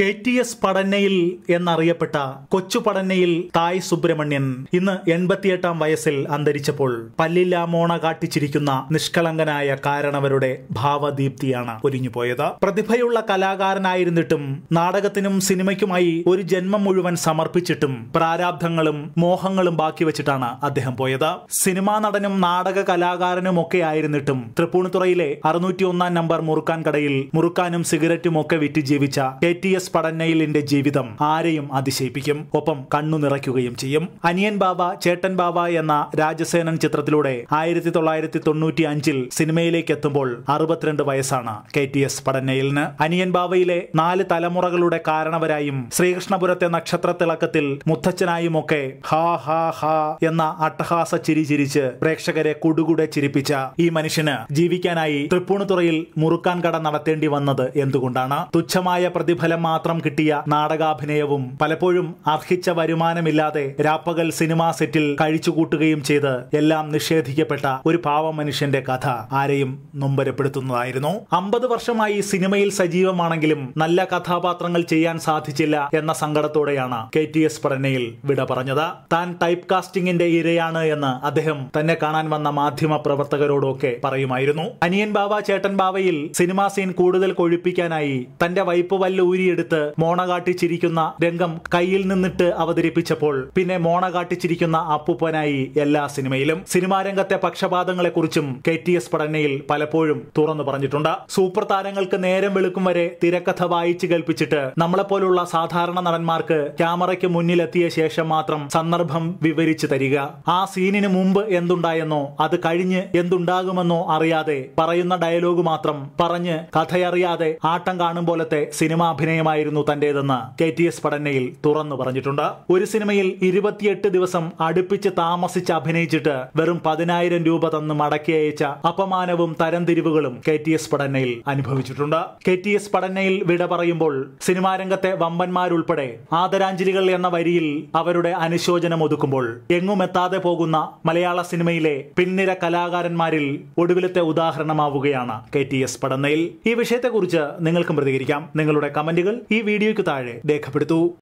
K T S Padannayil എന്നറിയപ്പെട്ട കൊച്ചു പടന്നയിൽ തായ് സുബ്രഹ്മണ്യൻ ഇന്ന് എൺപത്തിയെട്ടാം വയസ്സിൽ അന്തരിച്ചപ്പോൾ പല്ലില്ലാമോണ കാട്ടിച്ചിരിക്കുന്ന നിഷ്കളങ്കനായ കാരണവരുടെ ഭാവദീപ്തിയാണ് ഒരിഞ്ഞുപോയത് പ്രതിഭയുള്ള കലാകാരനായിരുന്നിട്ടും നാടകത്തിനും സിനിമയ്ക്കുമായി ഒരു ജന്മം മുഴുവൻ സമർപ്പിച്ചിട്ടും പ്രാരാബ്ധങ്ങളും മോഹങ്ങളും ബാക്കി വെച്ചിട്ടാണ് അദ്ദേഹം പോയത് സിനിമാ നടനും നാടക കലാകാരനും ഒക്കെ ആയിരുന്നിട്ടും തൃപ്പൂണിത്തുറയിലെ അറുന്നൂറ്റി ഒന്നാം നമ്പർ മുറുക്കാൻ കടയിൽ മുറുക്കാനും സിഗരറ്റും ഒക്കെ വിറ്റ് ജീവിച്ച കെ ടി എസ് പടന്നയിലിന്റെ ജീവിതം ആരെയും അതിശയിപ്പിക്കും ഒപ്പം കണ്ണു നിറയ്ക്കുകയും ചെയ്യും അനിയൻ ബാബ ചേട്ടൻ ബാബ എന്ന രാജസേനൻ ചിത്രത്തിലൂടെ ആയിരത്തി തൊള്ളായിരത്തി തൊണ്ണൂറ്റി അഞ്ചിൽ സിനിമയിലേക്ക് എത്തുമ്പോൾ അറുപത്തിരണ്ട് വയസ്സാണ് കെ ടി എസ് പടന്നയിലിന് അനിയൻ ബാബയിലെ നാല് തലമുറകളുടെ കാരണവരായും ശ്രീകൃഷ്ണപുരത്തെ നക്ഷത്രത്തിളക്കത്തിൽ മുത്തച്ഛനായുമൊക്കെ ഹാ ഹാ ഹാ എന്ന അട്ടഹാസ ചിരി ചിരിച്ച് പ്രേക്ഷകരെ കുടുകുടെ ചിരിപ്പിച്ച ഈ മനുഷ്യന് ജീവിക്കാനായി തൃപ്പൂണിത്തുറയിൽ മുറുക്കാൻ കട നടത്തേണ്ടി വന്നത് എന്തുകൊണ്ടാണ് തുച്ഛമായ പ്രതിഫലം മാത്രം കിട്ടിയ നാടകാഭിനയവും പലപ്പോഴും അർഹിച്ച വരുമാനമില്ലാതെ രാപ്പകൽ സിനിമാ സെറ്റിൽ കഴിച്ചുകൂട്ടുകയും ചെയ്ത് എല്ലാം നിഷേധിക്കപ്പെട്ട ഒരു പാവ മനുഷ്യന്റെ കഥ ആരെയും നൊമ്പരപ്പെടുത്തുന്നതായിരുന്നു അമ്പത് വർഷമായി സിനിമയിൽ സജീവമാണെങ്കിലും നല്ല കഥാപാത്രങ്ങൾ ചെയ്യാൻ സാധിച്ചില്ല എന്ന സങ്കടത്തോടെയാണ് കെ ടി എസ് പ്രണയിൽ വിട പറഞ്ഞത് താൻ ടൈപ്പ് കാസ്റ്റിംഗിന്റെ ഇരയാണ് എന്ന് അദ്ദേഹം തന്നെ കാണാൻ വന്ന മാധ്യമ പ്രവർത്തകരോടൊക്കെ പറയുമായിരുന്നു അനിയൻ ബാബ ചേട്ടൻ ബാവയിൽ സിനിമാ സീൻ കൂടുതൽ കൊഴുപ്പിക്കാനായി തന്റെ വൈപ്പ് വല്ല ഊരിയെടുത്ത് എടുത്ത് മോണ കാട്ടിച്ചിരിക്കുന്ന രംഗം കയ്യിൽ നിന്നിട്ട് അവതരിപ്പിച്ചപ്പോൾ പിന്നെ മോണ കാട്ടിച്ചിരിക്കുന്ന അപ്പൂപ്പനായി എല്ലാ സിനിമയിലും സിനിമാ രംഗത്തെ പക്ഷപാതങ്ങളെക്കുറിച്ചും കെ ടി എസ് പഠനയിൽ പലപ്പോഴും തുറന്നു പറഞ്ഞിട്ടുണ്ട് സൂപ്പർ താരങ്ങൾക്ക് നേരം വെളുക്കും വരെ തിരക്കഥ വായിച്ചു കേൾപ്പിച്ചിട്ട് നമ്മളെപ്പോലുള്ള സാധാരണ നടന്മാർക്ക് ക്യാമറയ്ക്ക് മുന്നിലെത്തിയ ശേഷം മാത്രം സന്ദർഭം വിവരിച്ചു തരിക ആ സീനിന് മുമ്പ് എന്തുണ്ടായെന്നോ അത് കഴിഞ്ഞ് എന്തുണ്ടാകുമെന്നോ അറിയാതെ പറയുന്ന ഡയലോഗ് മാത്രം പറഞ്ഞ് കഥയറിയാതെ ആട്ടം കാണും പോലത്തെ സിനിമാഭിനയം സമയമായിരുന്നു തന്റേതെന്ന് കെ ടി എസ് പടന്നയിൽ തുറന്നു പറഞ്ഞിട്ടുണ്ട് ഒരു സിനിമയിൽ ഇരുപത്തിയെട്ട് ദിവസം അടുപ്പിച്ച് താമസിച്ച് അഭിനയിച്ചിട്ട് വെറും പതിനായിരം രൂപ തന്ന് മടക്കി അയച്ച അപമാനവും തരംതിരിവുകളും കെ ടി എസ് പടന്നയിൽ അനുഭവിച്ചിട്ടുണ്ട് കെ ടി എസ് പടന്നയിൽ വിട പറയുമ്പോൾ സിനിമാരംഗത്തെ വമ്പന്മാരുൾപ്പെടെ ആദരാഞ്ജലികൾ എന്ന വരിയിൽ അവരുടെ അനുശോചനം ഒതുക്കുമ്പോൾ എങ്ങും എത്താതെ പോകുന്ന മലയാള സിനിമയിലെ പിന്നിര കലാകാരന്മാരിൽ ഒടുവിലത്തെ ഉദാഹരണമാവുകയാണ് കെ ടി എസ് പടന്നയിൽ ഈ വിഷയത്തെക്കുറിച്ച് നിങ്ങൾക്കും പ്രതികരിക്കാം നിങ്ങളുടെ കമന്റുകൾ ఈ వీడియో కి తాళే దేఖపడతు